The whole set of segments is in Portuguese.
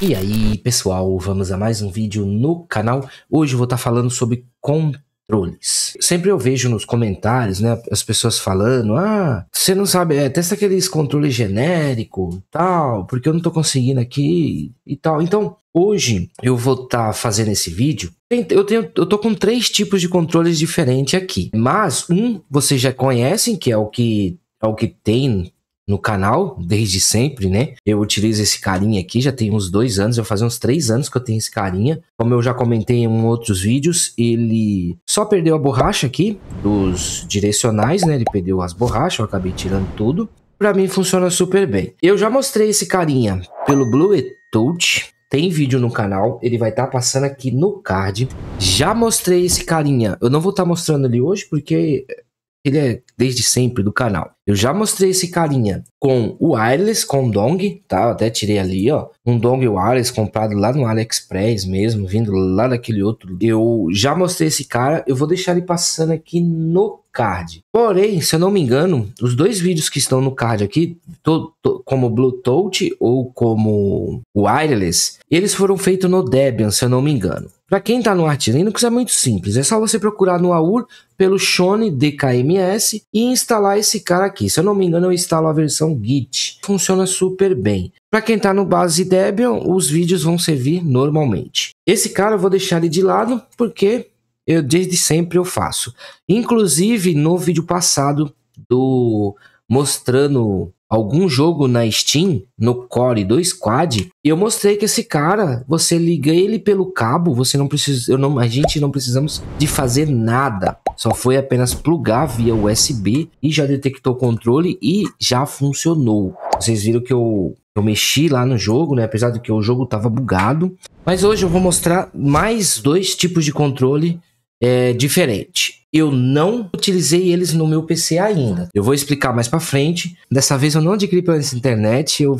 E aí, pessoal, vamos a mais um vídeo no canal. Hoje eu vou estar tá falando sobre controles. Sempre eu vejo nos comentários, né, as pessoas falando: "Ah, você não sabe, é, testa aqueles controles genérico, tal, porque eu não tô conseguindo aqui e tal". Então, hoje eu vou estar tá fazendo esse vídeo. Eu, tenho, eu tô com três tipos de controles diferentes aqui, mas um vocês já conhecem, que é o que é o que tem no canal desde sempre, né? Eu utilizo esse carinha aqui, já tem uns dois anos, eu fazer uns três anos que eu tenho esse carinha. Como eu já comentei em outros vídeos, ele só perdeu a borracha aqui dos direcionais, né? Ele perdeu as borrachas, eu acabei tirando tudo. Para mim funciona super bem. Eu já mostrei esse carinha pelo Bluetooth. Tem vídeo no canal, ele vai estar tá passando aqui no card. Já mostrei esse carinha. Eu não vou estar tá mostrando ele hoje porque ele é desde sempre do canal. Eu já mostrei esse carinha com o wireless, com o dong, tá? Eu até tirei ali, ó, um dong wireless comprado lá no AliExpress mesmo, vindo lá daquele outro. Eu já mostrei esse cara, eu vou deixar ele passando aqui no card. Porém, se eu não me engano, os dois vídeos que estão no card aqui, to, to, como Bluetooth ou como Wireless, eles foram feitos no Debian, se eu não me engano. Para quem está no Arch Linux é muito simples, é só você procurar no AUR pelo Shone DKMS e instalar esse cara aqui. Se eu não me engano, eu instalo a versão Git. Funciona super bem. Para quem está no base Debian, os vídeos vão servir normalmente. Esse cara eu vou deixar ele de lado porque eu desde sempre eu faço. Inclusive no vídeo passado do mostrando algum jogo na Steam, no Core do Squad, eu mostrei que esse cara, você liga ele pelo cabo, você não precisa, eu não, a gente não precisamos de fazer nada. Só foi apenas plugar via USB e já detectou o controle e já funcionou. Vocês viram que eu eu mexi lá no jogo, né? Apesar de que o jogo estava bugado. Mas hoje eu vou mostrar mais dois tipos de controle é, diferente. Eu não utilizei eles no meu PC ainda. Eu vou explicar mais para frente. Dessa vez eu não adquiri pela internet, eu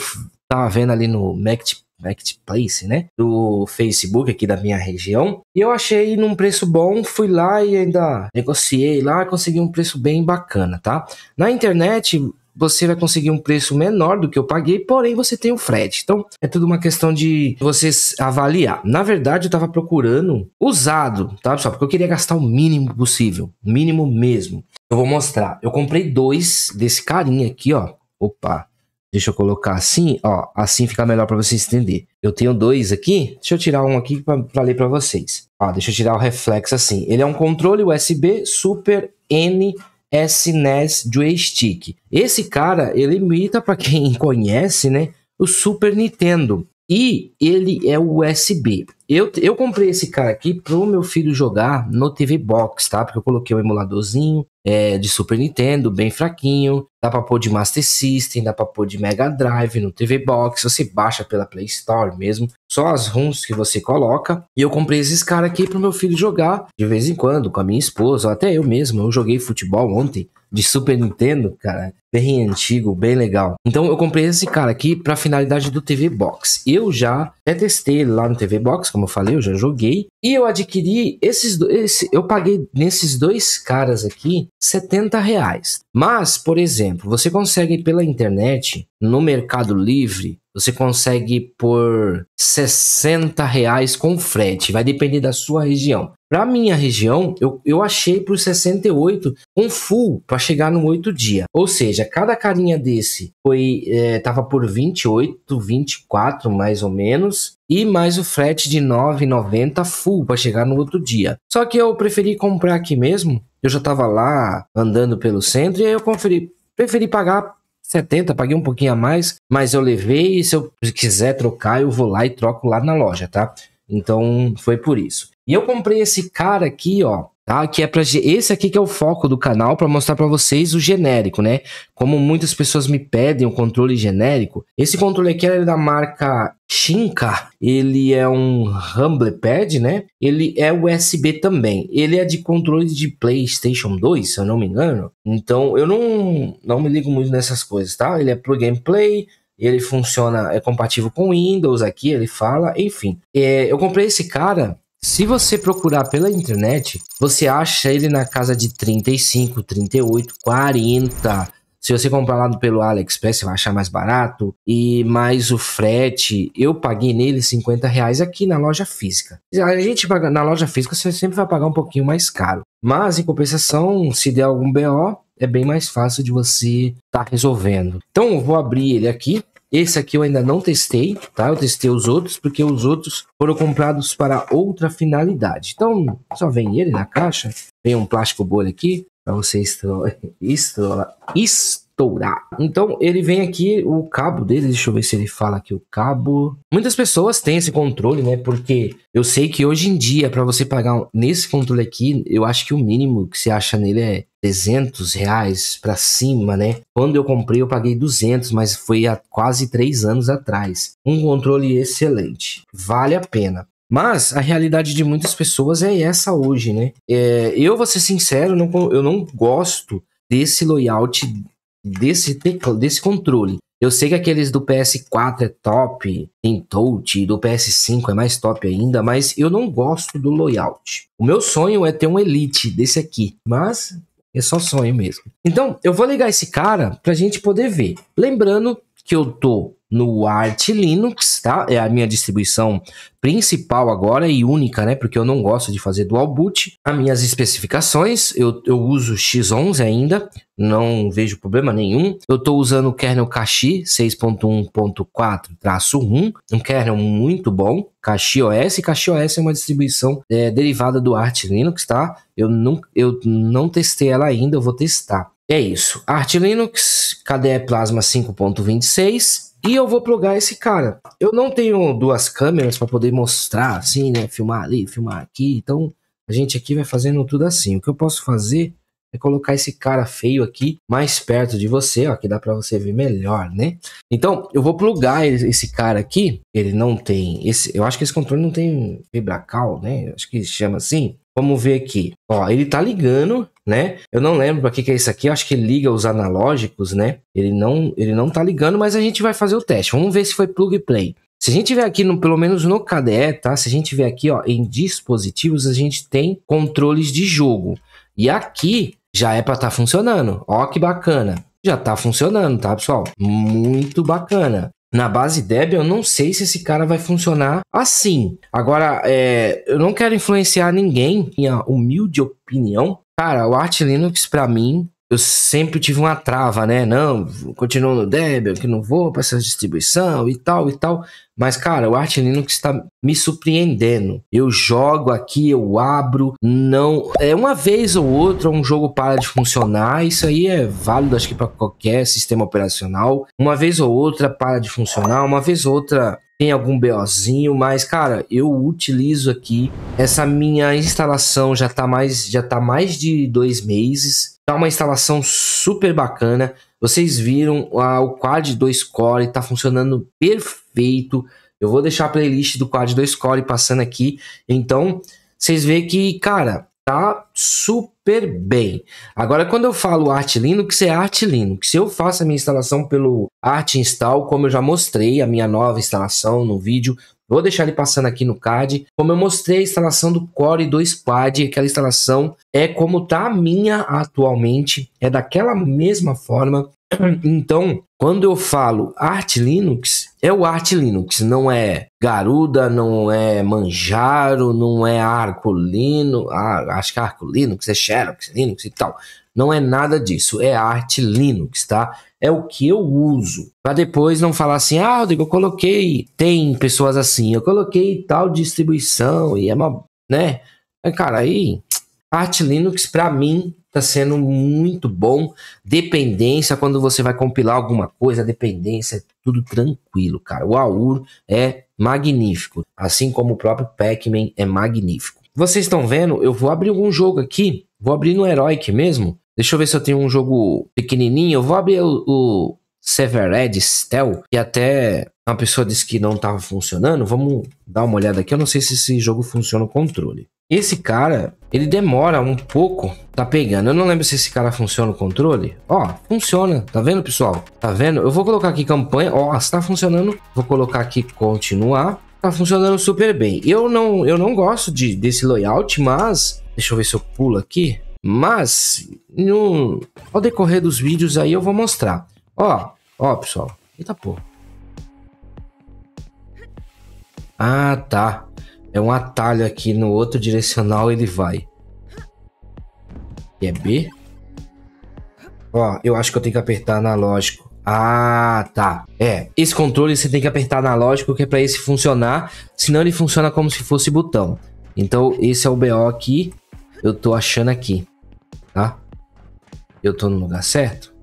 tava vendo ali no Mac Marketplace, né? Do Facebook aqui da minha região. E eu achei num preço bom, fui lá e ainda negociei lá, consegui um preço bem bacana, tá? Na internet, você vai conseguir um preço menor do que eu paguei, porém você tem o frete. Então é tudo uma questão de vocês avaliar. Na verdade, eu estava procurando usado, tá, pessoal? Porque eu queria gastar o mínimo possível, mínimo mesmo. Eu vou mostrar. Eu comprei dois desse carinha aqui, ó. Opa, Deixa eu colocar assim, ó, assim fica melhor para vocês entender. Eu tenho dois aqui, deixa eu tirar um aqui para ler para vocês. Ó, deixa eu tirar o reflexo assim. Ele é um controle USB Super N S NES Joystick. Esse cara, ele imita para quem conhece, né, o Super Nintendo. E ele é USB. Eu, eu comprei esse cara aqui pro meu filho jogar no TV Box, tá? Porque eu coloquei um emuladorzinho, é, de Super Nintendo, bem fraquinho. Dá pra pôr de Master System, dá pra pôr de Mega Drive, no TV Box. Você baixa pela Play Store mesmo. Só as ROMs que você coloca. E eu comprei esses caras aqui pro meu filho jogar de vez em quando, com a minha esposa, até eu mesmo. Eu joguei futebol ontem de Super Nintendo, cara, bem antigo, bem legal. Então eu comprei esse cara aqui para finalidade do TV Box. Eu já testei ele lá no TV Box, como eu falei, eu já joguei. E eu adquiri esses dois. Esse, eu paguei nesses dois caras aqui 70 reais. Mas, por exemplo, você consegue pela internet, no Mercado Livre, você consegue por 60 reais com frete, vai depender da sua região. Para minha região, eu, eu achei por 68 um full para chegar no 8 dia. Ou seja, cada carinha desse foi é, tava por 28, 24 mais ou menos, e mais o frete de 9,90 full para chegar no outro dia. Só que eu preferi comprar aqui mesmo. Eu já estava lá andando pelo centro e aí eu conferi, preferi pagar 70, paguei um pouquinho a mais, mas eu levei e se eu quiser trocar, eu vou lá e troco lá na loja, tá? Então foi por isso. E eu comprei esse cara aqui, ó, tá? Que é para esse aqui que é o foco do canal para mostrar para vocês o genérico, né? Como muitas pessoas me pedem o um controle genérico. Esse controle aqui é da marca Shinka, ele é um Humble Pad, né? Ele é USB também. Ele é de controle de PlayStation 2, se eu não me engano. Então, eu não não me ligo muito nessas coisas, tá? Ele é pro gameplay, ele funciona, é compatível com Windows aqui, ele fala, enfim. É, eu comprei esse cara se você procurar pela internet, você acha ele na casa de 35, 38, 40. Se você comprar lá pelo AliExpress, você vai achar mais barato. E mais o frete. Eu paguei nele 50 reais aqui na loja física. A gente paga na loja física, você sempre vai pagar um pouquinho mais caro. Mas, em compensação, se der algum BO, é bem mais fácil de você estar tá resolvendo. Então, eu vou abrir ele aqui. Esse aqui eu ainda não testei, tá? Eu testei os outros, porque os outros foram comprados para outra finalidade. Então, só vem ele na caixa, vem um plástico bolha aqui, para você estro... Estro... Estro estourar. Então ele vem aqui, o cabo dele, deixa eu ver se ele fala aqui o cabo. Muitas pessoas têm esse controle, né? Porque eu sei que hoje em dia, para você pagar nesse controle aqui, eu acho que o mínimo que você acha nele é 300 reais para cima, né? Quando eu comprei, eu paguei 200, mas foi há quase 3 anos atrás. Um controle excelente, vale a pena. Mas a realidade de muitas pessoas é essa hoje, né? É, eu vou ser sincero, não, eu não gosto desse layout desse desse controle. Eu sei que aqueles do PS4 é top, tem touch, do PS5 é mais top ainda, mas eu não gosto do layout. O meu sonho é ter um Elite desse aqui, mas é só sonho mesmo. Então, eu vou ligar esse cara pra gente poder ver. Lembrando que eu tô no Arch Linux, tá? É a minha distribuição principal agora e única, né? Porque eu não gosto de fazer dual boot. As minhas especificações, eu, eu uso X11 ainda, não vejo problema nenhum. Eu estou usando o kernel Cache 6.1.4-1, um kernel muito bom. Kashi OS, Kashi OS é uma distribuição é, derivada do Arch Linux, tá? Eu não, eu não testei ela ainda, eu vou testar. é isso. Arch Linux, KDE Plasma 5.26, e eu vou plugar esse cara. Eu não tenho duas câmeras para poder mostrar, assim, né? Filmar ali, filmar aqui. Então, a gente aqui vai fazendo tudo assim. O que eu posso fazer é colocar esse cara feio aqui mais perto de você, ó, que dá para você ver melhor, né? Então, eu vou plugar esse cara aqui. Ele não tem esse, eu acho que esse controle não tem vibracal, né? Acho que chama assim. Vamos ver aqui. Ó, ele tá ligando, né? Eu não lembro para que, que é isso aqui, eu acho que liga os analógicos, né? Ele não, ele não tá ligando, mas a gente vai fazer o teste. Vamos ver se foi plug and play. Se a gente tiver aqui, no, pelo menos no KDE, tá? Se a gente tiver aqui, ó, em dispositivos, a gente tem controles de jogo. E aqui já é para estar tá funcionando. Ó que bacana. Já tá funcionando, tá, pessoal? Muito bacana na base Debian, eu não sei se esse cara vai funcionar assim. Agora, é, eu não quero influenciar ninguém, minha humilde opinião. Cara, o Arch Linux para mim eu sempre tive uma trava, né? Não, continuo no Debian, que não vou para essa distribuição e tal e tal. Mas, cara, o Arch Linux está me surpreendendo. Eu jogo aqui, eu abro, não. É uma vez ou outra um jogo para de funcionar. Isso aí é válido, acho que, para qualquer sistema operacional. Uma vez ou outra para de funcionar, uma vez ou outra tem algum BOzinho, mas cara, eu utilizo aqui essa minha instalação já tá mais já tá mais de dois meses, tá uma instalação super bacana. Vocês viram ah, o Quad 2 Core tá funcionando perfeito. Eu vou deixar a playlist do Quad 2 Core passando aqui. Então, vocês veem que, cara, tá super super bem. Agora, quando eu falo Arch Linux, é Arch Linux. Eu faço a minha instalação pelo Art Install, como eu já mostrei a minha nova instalação no vídeo. Vou deixar ele passando aqui no card. Como eu mostrei a instalação do Core 2 Pad aquela instalação é como tá a minha atualmente, é daquela mesma forma. Então, quando eu falo Arch Linux, é o Arch Linux, não é Garuda, não é Manjaro, não é Arco Linux, ah, acho que é Arco Linux, é Xerox Linux e tal. Não é nada disso, é Arch Linux, tá? É o que eu uso. Para depois não falar assim, ah, Rodrigo, eu coloquei. Tem pessoas assim, eu coloquei tal distribuição e é uma. né? Cara, aí. Arch Linux, para mim, tá sendo muito bom. Dependência, quando você vai compilar alguma coisa, dependência, é tudo tranquilo, cara. O AUR é magnífico, assim como o próprio Pac-Man é magnífico. Vocês estão vendo, eu vou abrir algum jogo aqui, vou abrir no Heroic mesmo. Deixa eu ver se eu tenho um jogo pequenininho, eu vou abrir o, o Severed Stell, e até uma pessoa disse que não estava funcionando. Vamos dar uma olhada aqui, eu não sei se esse jogo funciona o controle. Esse cara, ele demora um pouco, tá pegando. Eu não lembro se esse cara funciona o controle. Ó, funciona. Tá vendo, pessoal? Tá vendo? Eu vou colocar aqui campanha. Ó, está funcionando. Vou colocar aqui continuar. Tá funcionando super bem. Eu não, eu não gosto de, desse layout, mas... Deixa eu ver se eu pulo aqui. Mas, no, ao decorrer dos vídeos aí, eu vou mostrar. Ó, ó, pessoal. Eita, pô. Ah, tá. É um atalho aqui no outro direcional, ele vai. E é B? Ó, eu acho que eu tenho que apertar analógico. Ah, tá. É, esse controle você tem que apertar analógico que é para esse funcionar, senão ele funciona como se fosse botão. Então, esse é o BO aqui, eu tô achando aqui, tá? Eu tô no lugar certo?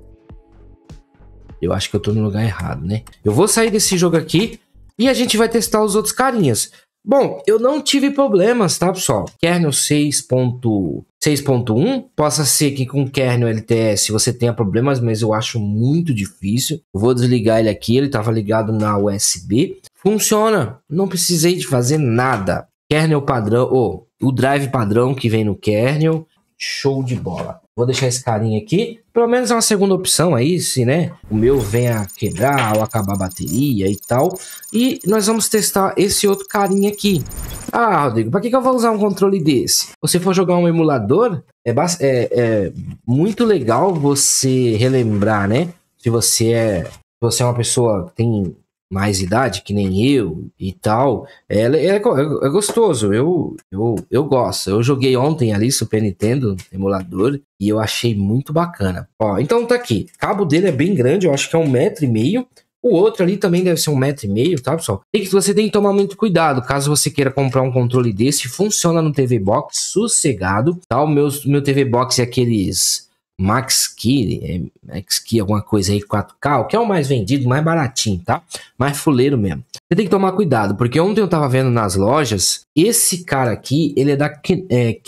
Eu acho que eu tô no lugar errado, né? Eu vou sair desse jogo aqui e a gente vai testar os outros carinhas. Bom, eu não tive problemas, tá, pessoal? Kernel 6.1, possa ser que com kernel LTS você tenha problemas, mas eu acho muito difícil. Eu vou desligar ele aqui, ele estava ligado na USB. Funciona, não precisei de fazer nada. Kernel padrão, ou oh, o drive padrão que vem no kernel, show de bola. Vou deixar esse carinha aqui pelo menos é uma segunda opção aí, se né, o meu vem a quebrar ou acabar a bateria e tal. E nós vamos testar esse outro carinha aqui. Ah, Rodrigo, para que, que eu vou usar um controle desse? Você for jogar um emulador, é, é, é muito legal você relembrar, né? Se você é, se você é uma pessoa que tem mais idade, que nem eu e tal, é, é, é, é, gostoso. Eu, eu, eu gosto. Eu joguei ontem ali Super Nintendo emulador e eu achei muito bacana. Ó, então tá aqui. O cabo dele é bem grande, eu acho que é um metro e meio. O outro ali também deve ser um metro e meio, tá, pessoal? E que você tem que tomar muito cuidado caso você queira comprar um controle desse. Funciona no TV Box, sossegado, tá? O meu, meu TV Box é aqueles Max Key, é, Max Key, alguma coisa aí, 4K, que é o mais vendido, mais baratinho, tá? Mais fuleiro mesmo. Você tem que tomar cuidado, porque ontem eu tava vendo nas lojas, esse cara aqui, ele é da é,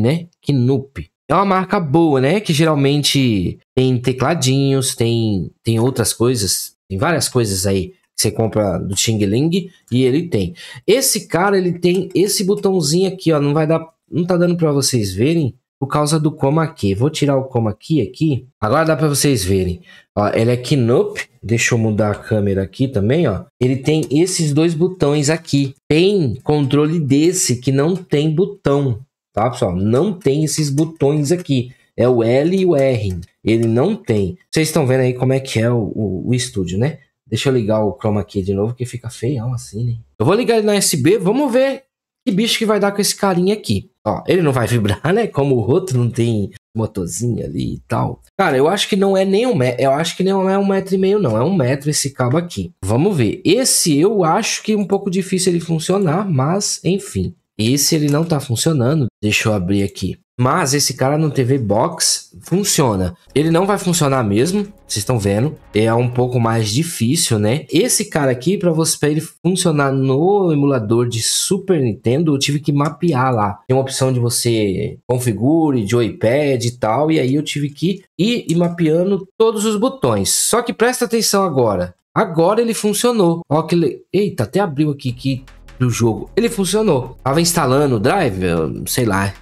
né? Knup. É uma marca boa, né? Que geralmente tem tecladinhos, tem, tem outras coisas, tem várias coisas aí que você compra do Xing Ling e ele tem. Esse cara, ele tem esse botãozinho aqui, ó, não vai dar, não tá dando para vocês verem, por causa do coma aqui. Vou tirar o coma aqui aqui. Agora dá para vocês verem. Ó, ele que é no deixa eu mudar a câmera aqui também, ó. Ele tem esses dois botões aqui. Tem controle desse que não tem botão, tá, pessoal? Não tem esses botões aqui. É o L e o R. Ele não tem. Vocês estão vendo aí como é que é o, o, o estúdio, né? Deixa eu ligar o chroma aqui de novo, que fica feião assim, né? Eu vou ligar ele na USB, vamos ver que bicho que vai dar com esse carinha aqui. Ó, ele não vai vibrar, né? Como o outro não tem motorzinha ali e tal. Cara, eu acho que não é nem um metro. Eu acho que não é um metro e meio, não. É um metro esse cabo aqui. Vamos ver. Esse eu acho que é um pouco difícil ele funcionar, mas enfim. Esse ele não tá funcionando. Deixa eu abrir aqui. Mas esse cara no TV Box funciona. Ele não vai funcionar mesmo, vocês estão vendo. É um pouco mais difícil, né? Esse cara aqui, para você ele funcionar no emulador de Super Nintendo, eu tive que mapear lá. Tem uma opção de você configure, joypad e tal. E aí eu tive que ir, ir mapeando todos os botões. Só que presta atenção agora. Agora ele funcionou. Ó, que le... Eita, até abriu aqui que do jogo. Ele funcionou. Tava instalando o Drive, sei lá,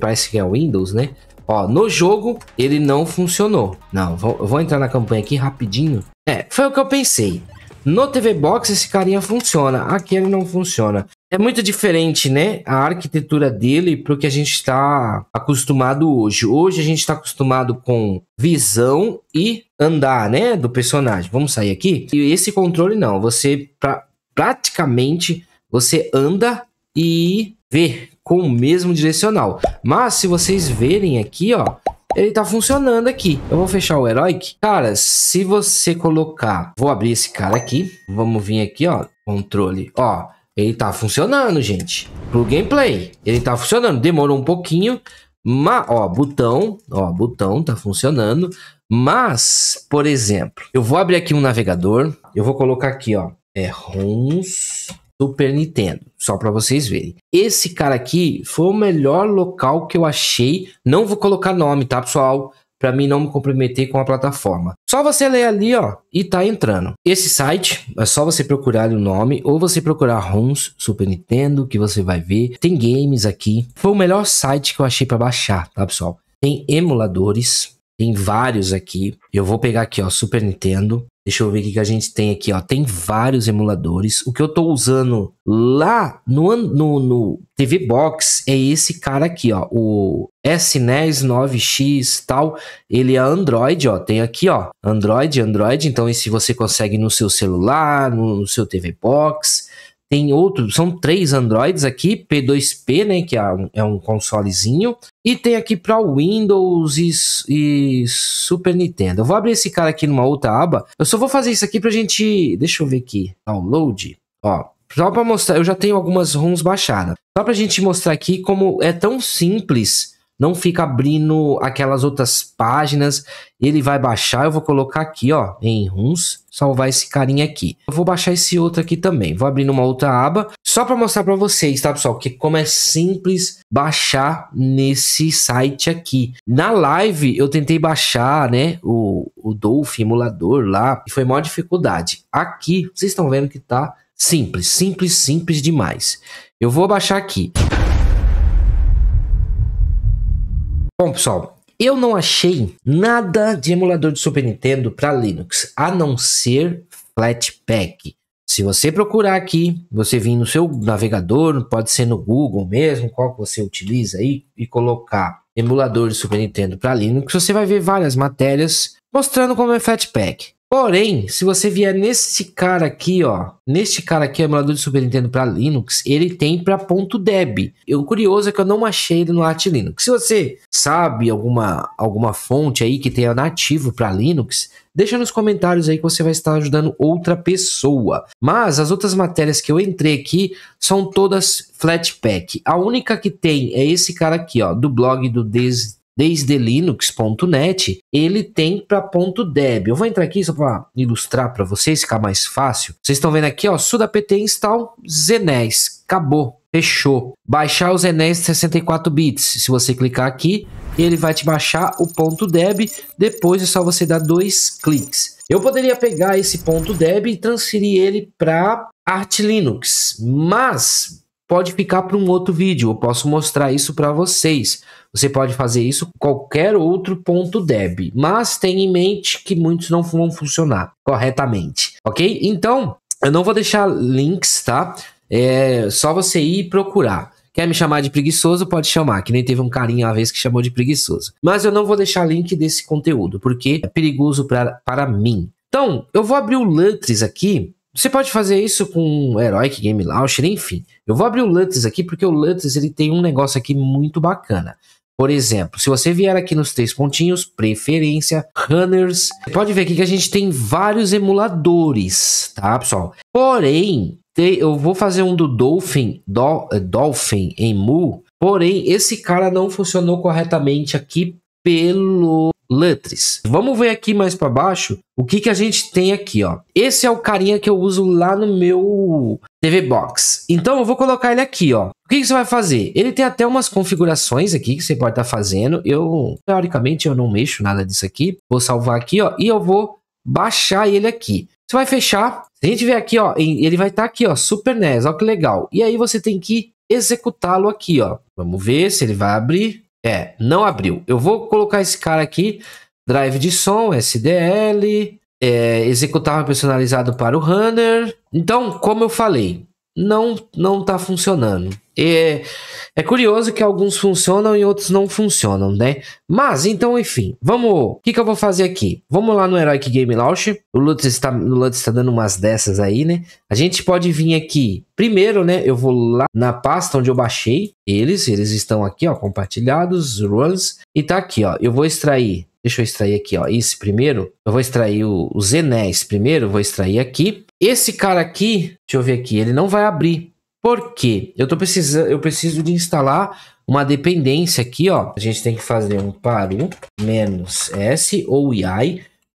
parece que é Windows, né? Ó, no jogo ele não funcionou. Não, vou, vou entrar na campanha aqui rapidinho. É, foi o que eu pensei. No TV Box esse carinha funciona, aqui ele não funciona. É muito diferente, né? A arquitetura dele para o que a gente está acostumado hoje. Hoje a gente está acostumado com visão e andar, né? Do personagem. Vamos sair aqui. E esse controle não. Você pra, praticamente você anda e vê com o mesmo direcional. Mas se vocês verem aqui, ó, ele tá funcionando aqui. Eu vou fechar o Heroic. Cara, se você colocar... Vou abrir esse cara aqui. Vamos vir aqui, ó. Controle. Ó, ele tá funcionando, gente. Pro gameplay. Ele tá funcionando. Demorou um pouquinho. Mas, ó, botão. Ó, botão tá funcionando. Mas, por exemplo, eu vou abrir aqui um navegador. Eu vou colocar aqui, ó. É ROMs Super Nintendo, só para vocês verem. Esse cara aqui foi o melhor local que eu achei. Não vou colocar nome, tá, pessoal? Para mim não me comprometer com a plataforma. Só você ler ali, ó, e tá entrando. Esse site é só você procurar o nome ou você procurar ROMs Super Nintendo que você vai ver. Tem games aqui. Foi o melhor site que eu achei para baixar, tá, pessoal? Tem emuladores, tem vários aqui. Eu vou pegar aqui, ó, Super Nintendo. Deixa eu ver o que a gente tem aqui, ó. Tem vários emuladores. O que eu tô usando lá no, no, no TV Box é esse cara aqui, ó. O SNES 9X tal. Ele é Android, ó. Tem aqui, ó. Android, Android. Então, esse você consegue no seu celular, no, no seu TV Box. Tem outro, são três Androids aqui, P2P, né, que é um, é um consolezinho. E tem aqui para Windows e, e, Super Nintendo. Eu vou abrir esse cara aqui numa outra aba. Eu só vou fazer isso aqui pra gente... Deixa eu ver aqui. Download. Ó, só para mostrar, eu já tenho algumas ROMs baixadas. Só pra gente mostrar aqui como é tão simples não fica abrindo aquelas outras páginas. Ele vai baixar, eu vou colocar aqui, ó, em runs, salvar esse carinha aqui. Eu vou baixar esse outro aqui também. Vou abrir numa outra aba, só para mostrar para vocês, tá, pessoal? Que como é simples baixar nesse site aqui. Na live eu tentei baixar, né, o, o Dolphin emulador lá, e foi maior dificuldade. Aqui vocês estão vendo que tá simples, simples, simples demais. Eu vou baixar aqui. Bom, pessoal, eu não achei nada de emulador de Super Nintendo para Linux, a não ser Flatpak. Se você procurar aqui, você vir no seu navegador, pode ser no Google mesmo, qual que você utiliza aí, e colocar emulador de Super Nintendo para Linux, você vai ver várias matérias mostrando como é Flatpak. Porém, se você vier nesse cara aqui, ó, neste cara aqui, o emulador de Super Nintendo para Linux, ele tem para .deb. O curioso é que eu não achei ele no Arch Linux. Se você sabe alguma, alguma fonte aí que tenha nativo para Linux, deixa nos comentários aí que você vai estar ajudando outra pessoa. Mas as outras matérias que eu entrei aqui são todas Flatpak. A única que tem é esse cara aqui, ó, do blog do Des desde linux.net, ele tem para ponto .deb. Eu vou entrar aqui só para ilustrar para vocês, ficar mais fácil. Vocês estão vendo aqui, ó, sudapt install zenes. Acabou, fechou. Baixar o zenes 64 bits. Se você clicar aqui, ele vai te baixar o ponto .deb, depois é só você dar dois cliques. Eu poderia pegar esse ponto .deb e transferir ele para Arch Linux, mas pode ficar para um outro vídeo. Eu posso mostrar isso para vocês. Você pode fazer isso com qualquer outro ponto deb, mas tenha em mente que muitos não vão funcionar corretamente, ok? Então, eu não vou deixar links, tá? É só você ir procurar. Quer me chamar de preguiçoso? Pode chamar, que nem teve um carinha uma vez que chamou de preguiçoso. Mas eu não vou deixar link desse conteúdo, porque é perigoso para mim. Então, eu vou abrir o Lutris aqui. Você pode fazer isso com Heroic Game Launcher, enfim. Eu vou abrir o Lutz aqui porque o Lutz ele tem um negócio aqui muito bacana. Por exemplo, se você vier aqui nos três pontinhos, preferência, runners, você pode ver aqui que a gente tem vários emuladores, tá, pessoal? Porém, eu vou fazer um do Dolphin, do, eh, Dolphin em Mu, porém esse cara não funcionou corretamente aqui pelo Lutris. Vamos ver aqui mais para baixo o que, que a gente tem aqui, ó. Esse é o carinha que eu uso lá no meu TV Box. Então eu vou colocar ele aqui, ó. O que, que, você vai fazer? Ele tem até umas configurações aqui que você pode estar tá fazendo. Eu, teoricamente, eu não mexo nada disso aqui. Vou salvar aqui, ó, e eu vou baixar ele aqui. Você vai fechar. Se a gente ver aqui, ó, ele vai estar tá aqui, ó, Super NES, olha que legal. E aí você tem que executá-lo aqui, ó. Vamos ver se ele vai abrir. É, não abriu. Eu vou colocar esse cara aqui, drive de som, SDL, é, executável personalizado para o runner. Então, como eu falei, não não está funcionando. É, é curioso que alguns funcionam e outros não funcionam, né? Mas, então, enfim, vamos. O que, que eu vou fazer aqui? Vamos lá no Heroic Game Launch. O Lutz está, o Lutz está dando umas dessas aí, né? A gente pode vir aqui. Primeiro, né? Eu vou lá na pasta onde eu baixei eles. Eles estão aqui, ó, compartilhados, runs. E tá aqui, ó. Eu vou extrair Deixa eu extrair aqui, ó. Esse primeiro. Eu vou extrair o, os primeiro. Vou extrair aqui. Esse cara aqui, deixa eu ver aqui, ele não vai abrir. Por quê? Eu, tô precisando, eu preciso de instalar uma dependência aqui, ó. A gente tem que fazer um paru menos s ou i,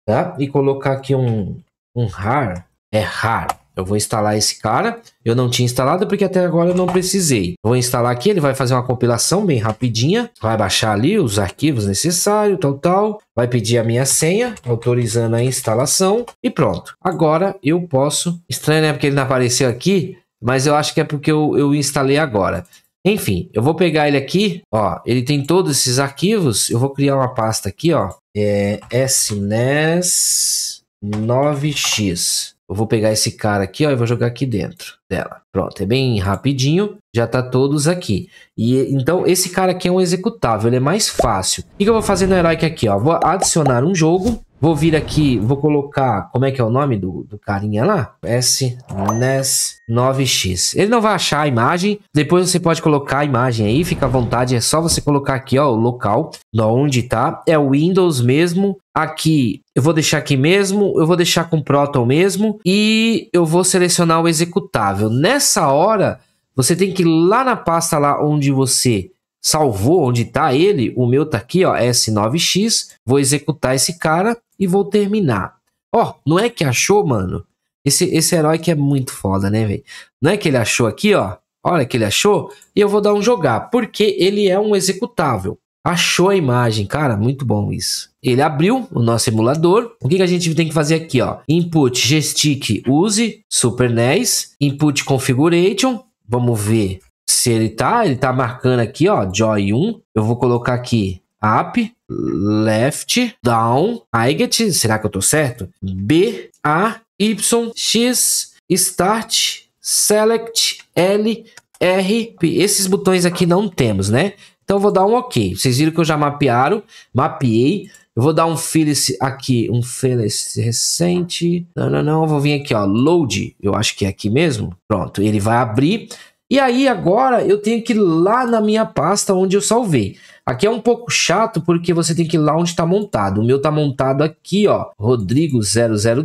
tá? E colocar aqui um, um har. É har eu vou instalar esse cara. Eu não tinha instalado porque até agora eu não precisei. Vou instalar aqui, ele vai fazer uma compilação bem rapidinha. Vai baixar ali os arquivos necessários, tal, tal. Vai pedir a minha senha, autorizando a instalação. E pronto. Agora eu posso... Estranho, né? Porque ele não apareceu aqui. Mas eu acho que é porque eu, eu instalei agora. Enfim, eu vou pegar ele aqui, ó, ele tem todos esses arquivos, eu vou criar uma pasta aqui, ó, é SNES 9X eu vou pegar esse cara aqui, ó, e vou jogar aqui dentro dela. Pronto, é bem rapidinho, já tá todos aqui. E então esse cara aqui é um executável, ele é mais fácil. O que, que eu vou fazer no Heroic aqui, ó? Vou adicionar um jogo Vou vir aqui, vou colocar, como é que é o nome do, do carinha lá? S 9X. Ele não vai achar a imagem, depois você pode colocar a imagem aí, fica à vontade, é só você colocar aqui, ó, o local, onde tá, é o Windows mesmo, aqui, eu vou deixar aqui mesmo, eu vou deixar com Proton mesmo, e eu vou selecionar o executável. Nessa hora, você tem que ir lá na pasta lá onde você salvou, onde tá ele, o meu tá aqui, ó, S9X, vou executar esse cara, e vou terminar. Ó, oh, não é que achou, mano? Esse, esse herói que é muito foda, né, velho? Não é que ele achou aqui, ó. Olha que ele achou. E eu vou dar um jogar, porque ele é um executável. Achou a imagem, cara, muito bom isso. Ele abriu o nosso emulador. O que, que a gente tem que fazer aqui, ó? Input gestic use Super NES, input configuration. Vamos ver se ele tá, ele tá marcando aqui, ó, joy 1. Eu vou colocar aqui app left down height, será que eu tô certo? B A Y X start select L R Esses botões aqui não temos, né? Então vou dar um OK. Vocês viram que eu já mapearam, mapeei. Eu vou dar um Phyllis aqui, um Phyllis recente. Não, não, não. Vou vir aqui, ó. Load. Eu acho que é aqui mesmo. Pronto. Ele vai abrir. E aí agora eu tenho que ir lá na minha pasta onde eu salvei. Aqui é um pouco chato porque você tem que ir lá onde está montado. O meu está montado aqui, ó. Rodrigo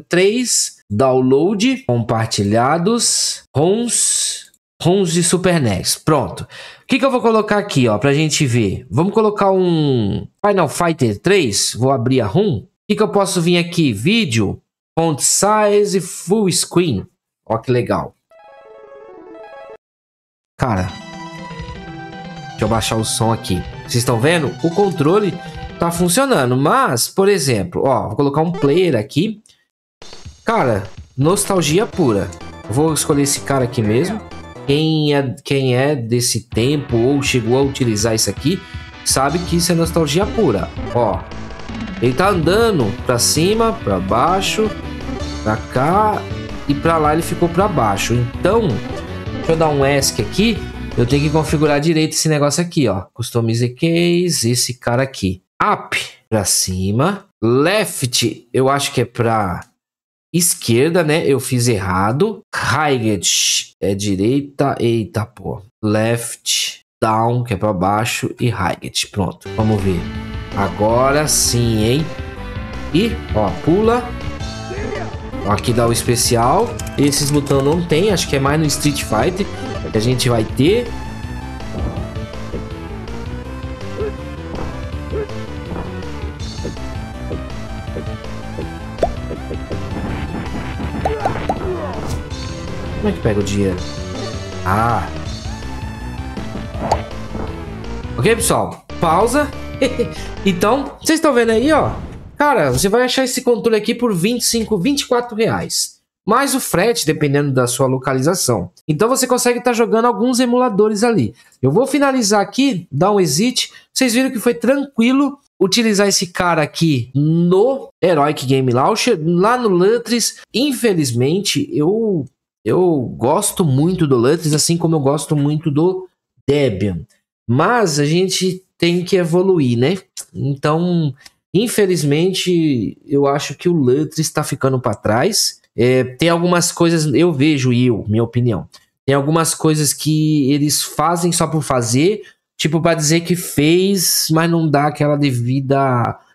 003, download, compartilhados, ROMs, ROMs de Super NES. Pronto. O que, que eu vou colocar aqui, ó, a gente ver? Vamos colocar um Final Fighter 3. Vou abrir a ROM. O que, que eu posso vir aqui? Vídeo, font size, full screen. Ó que legal. Cara, deixa eu baixar o som aqui. Vocês estão vendo? O controle tá funcionando. Mas, por exemplo, ó, vou colocar um player aqui. Cara, nostalgia pura. Vou escolher esse cara aqui mesmo. Quem é, quem é desse tempo ou chegou a utilizar isso aqui, sabe que isso é nostalgia pura. Ó, ele tá andando pra cima, pra baixo, pra cá e pra lá ele ficou pra baixo. Então, deixa eu dar um ESC aqui eu tenho que configurar direito esse negócio aqui, ó. Customize case, esse cara aqui. Up para cima. Left, eu acho que é para esquerda, né? Eu fiz errado. Right é direita. Eita, pô. Left, down, que é para baixo. E right. Pronto, vamos ver. Agora sim, hein? E, ó, pula. Aqui dá o especial. Esses botão não tem, acho que é mais no Street Fighter que a gente vai ter. Como é que pega o dinheiro? Ah. Ok, pessoal. Pausa. então, vocês estão vendo aí, ó. Cara, você vai achar esse controle aqui por 25, 24 reais. Mais o frete, dependendo da sua localização. Então você consegue estar tá jogando alguns emuladores ali. Eu vou finalizar aqui, dar um exit. Vocês viram que foi tranquilo utilizar esse cara aqui no Heroic Game Launcher, lá no Lutris. Infelizmente, eu eu gosto muito do Lutris, assim como eu gosto muito do Debian. Mas a gente tem que evoluir, né? Então, Infelizmente, eu acho que o Lutris está ficando para trás. É, tem algumas coisas, eu vejo, eu, minha opinião, tem algumas coisas que eles fazem só por fazer, tipo para dizer que fez, mas não dá aquela devida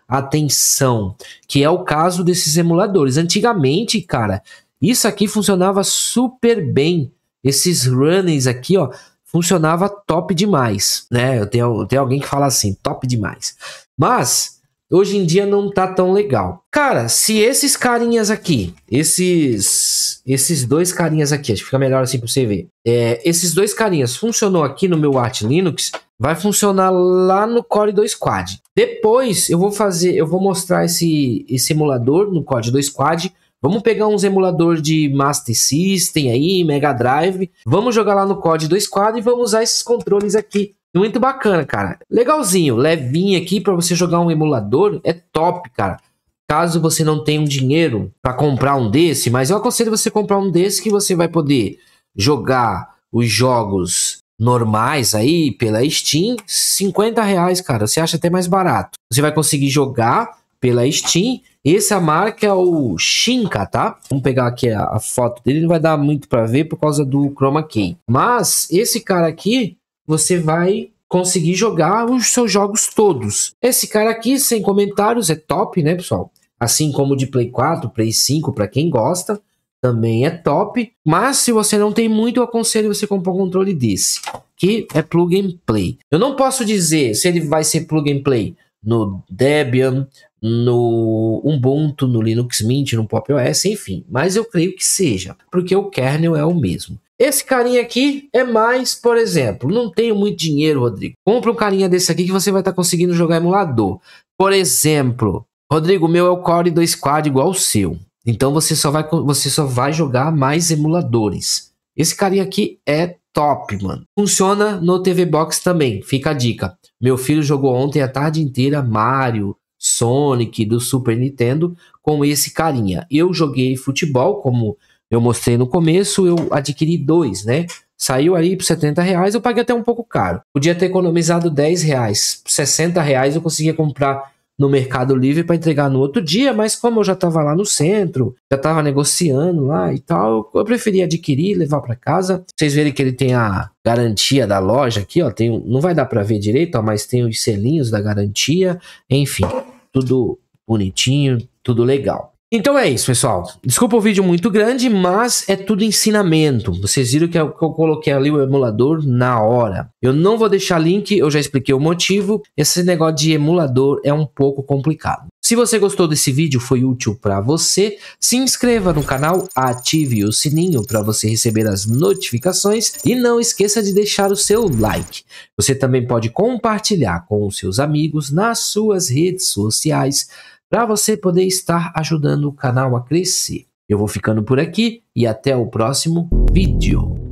atenção, que é o caso desses emuladores. Antigamente, cara, isso aqui funcionava super bem. Esses runners aqui, ó, funcionava top demais, né? tem tenho, eu tenho alguém que fala assim, top demais. Mas hoje em dia não tá tão legal. Cara, se esses carinhas aqui, esses esses dois carinhas aqui, acho que fica melhor assim para você ver. É, esses dois carinhas funcionou aqui no meu Arch Linux, vai funcionar lá no Core 2 Quad. Depois eu vou fazer, eu vou mostrar esse, esse emulador no Core 2 Quad. Vamos pegar uns emulador de Master System aí, Mega Drive. Vamos jogar lá no core 2 Quad e vamos usar esses controles aqui muito bacana, cara. Legalzinho, levinho aqui para você jogar um emulador, é top, cara. Caso você não tenha um dinheiro para comprar um desse, mas eu aconselho você comprar um desse que você vai poder jogar os jogos normais aí pela Steam, 50 reais, cara. Você acha até mais barato. Você vai conseguir jogar pela Steam. Essa marca é o Shinka, tá? Vamos pegar aqui a, a foto dele, não vai dar muito para ver por causa do chroma key. Mas esse cara aqui, você vai conseguir jogar os seus jogos todos. Esse cara aqui, sem comentários, é top, né, pessoal? Assim como de Play 4, Play 5, para quem gosta, também é top. Mas se você não tem muito, eu aconselho você comprar um controle desse, que é plug and play. Eu não posso dizer se ele vai ser plug and play no Debian, no Ubuntu, no Linux Mint, no Pop OS, enfim. Mas eu creio que seja, porque o kernel é o mesmo. Esse carinha aqui é mais, por exemplo, não tenho muito dinheiro, Rodrigo. Compra um carinha desse aqui que você vai estar tá conseguindo jogar emulador. Por exemplo, Rodrigo, meu é o Core 2 Quad igual o seu. Então você só vai você só vai jogar mais emuladores. Esse carinha aqui é top, mano. Funciona no TV Box também, fica a dica. Meu filho jogou ontem a tarde inteira Mario, Sonic do Super Nintendo com esse carinha. Eu joguei futebol como eu mostrei no começo, eu adquiri dois, né? Saiu aí por 70 reais, eu paguei até um pouco caro. Podia ter economizado 10 reais. Por 60 reais eu conseguia comprar no Mercado Livre para entregar no outro dia, mas como eu já estava lá no centro, já estava negociando lá e tal, eu preferi adquirir, levar para casa. Vocês verem que ele tem a garantia da loja aqui, ó, tem não vai dar para ver direito, ó, mas tem os selinhos da garantia, enfim, tudo bonitinho, tudo legal. Então é isso, pessoal. Desculpa o vídeo muito grande, mas é tudo ensinamento. Vocês viram é que eu, coloquei ali o emulador na hora. Eu não vou deixar link, eu já expliquei o motivo. Esse negócio de emulador é um pouco complicado. Se você gostou desse vídeo, foi útil para você, se inscreva no canal, ative o sininho para você receber as notificações e não esqueça de deixar o seu like. Você também pode compartilhar com os seus amigos nas suas redes sociais para você poder estar ajudando o canal a crescer. Eu vou ficando por aqui e até o próximo vídeo.